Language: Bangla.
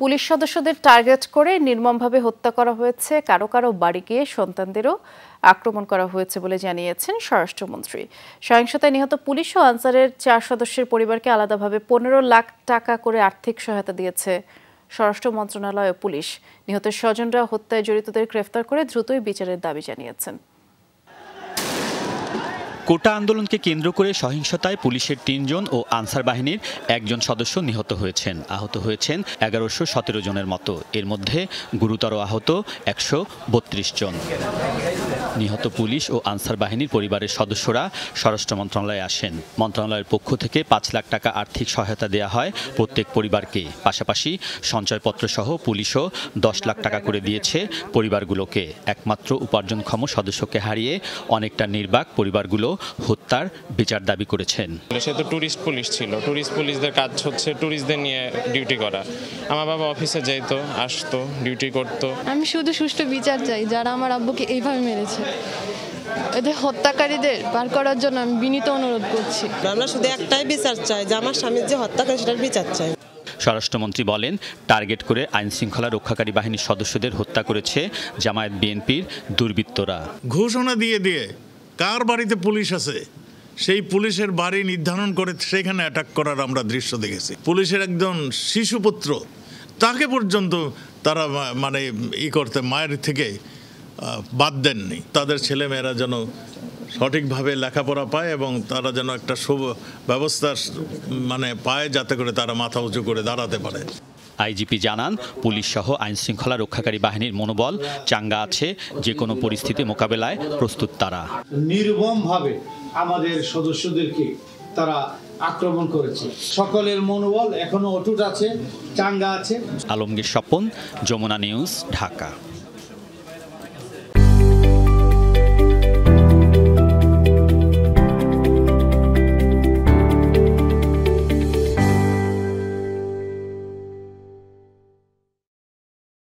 পুলিশ সদস্যদের টার্গেট করে নির্মমভাবে হত্যা করা হয়েছে কারো কারো বাড়ি গিয়ে সন্তানদেরও আক্রমণ করা হয়েছে বলে জানিয়েছেন স্বরাষ্ট্রমন্ত্রী সহিংসতায় নিহত পুলিশ ও আনসারের চার সদস্যের পরিবারকে আলাদাভাবে পনেরো লাখ টাকা করে আর্থিক সহায়তা দিয়েছে স্বরাষ্ট্র মন্ত্রণালয় ও পুলিশ নিহতের স্বজনরা হত্যায় জড়িতদের গ্রেফতার করে দ্রুতই বিচারের দাবি জানিয়েছেন কোটা আন্দোলনকে কেন্দ্র করে সহিংসতায় পুলিশের তিনজন ও আনসার বাহিনীর একজন সদস্য নিহত হয়েছেন আহত হয়েছেন এগারোশো সতেরো জনের মতো এর মধ্যে গুরুতর আহত একশো বত্রিশ জন নিহত পুলিশ ও আনসার বাহিনীর পরিবারের সদস্যরা স্বরাষ্ট্র মন্ত্রণালয়ে আসেন মন্ত্রণালয়ের পক্ষ থেকে পাঁচ লাখ টাকা আর্থিক সহায়তা দেওয়া হয় প্রত্যেক পরিবারকে পাশাপাশি সঞ্চয়পত্র সহ পুলিশও দশ লাখ টাকা করে দিয়েছে পরিবারগুলোকে একমাত্র উপার্জনক্ষম সদস্যকে হারিয়ে অনেকটা নির্বাক পরিবারগুলো হত্যার বিচার দাবি করেছেন সে তো ট্যুরিস্ট পুলিশ ছিল ট্যুরিস্ট পুলিশদের কাজ হচ্ছে ট্যুরিস্টদের নিয়ে ডিউটি করা আমার বাবা অফিসে যাইতো আসতো ডিউটি করত আমি শুধু সুষ্ঠু বিচার চাই যারা আমার আব্বুকে এইভাবে মেরেছে এদের হত্যাকারীদের বার করার জন্য আমি বিনীত অনুরোধ করছি আমরা শুধু একটাই বিচার চাই যে আমার স্বামীর যে হত্যাকারী সেটার বিচার চাই স্বরাষ্ট্রমন্ত্রী বলেন টার্গেট করে আইন শৃঙ্খলা রক্ষাকারী বাহিনীর সদস্যদের হত্যা করেছে জামায়াত বিএনপির দুর্বৃত্তরা ঘোষণা দিয়ে দিয়ে কার বাড়িতে পুলিশ আছে সেই পুলিশের বাড়ি নির্ধারণ করে সেখানে অ্যাটাক করার আমরা দৃশ্য দেখেছি পুলিশের একজন শিশুপুত্র তাকে পর্যন্ত তারা মানে ই করতে মায়ের থেকে বাদ দেননি তাদের ছেলেমেয়েরা যেন সঠিকভাবে লেখাপড়া পায় এবং তারা যেন একটা শুভ ব্যবস্থা মানে পায় যাতে করে তারা মাথা উঁচু করে দাঁড়াতে পারে আইজিপি জানান পুলিশ সহ আইনশৃঙ্খলা রক্ষাকারী বাহিনীর মনোবল চাঙ্গা আছে যে কোনো পরিস্থিতি মোকাবেলায় প্রস্তুত তারা নির্মমভাবে আমাদের সদস্যদেরকে তারা আক্রমণ করেছে সকলের মনোবল এখনো অটুট আছে চাঙ্গা আছে আলমগীর স্বপন যমুনা নিউজ ঢাকা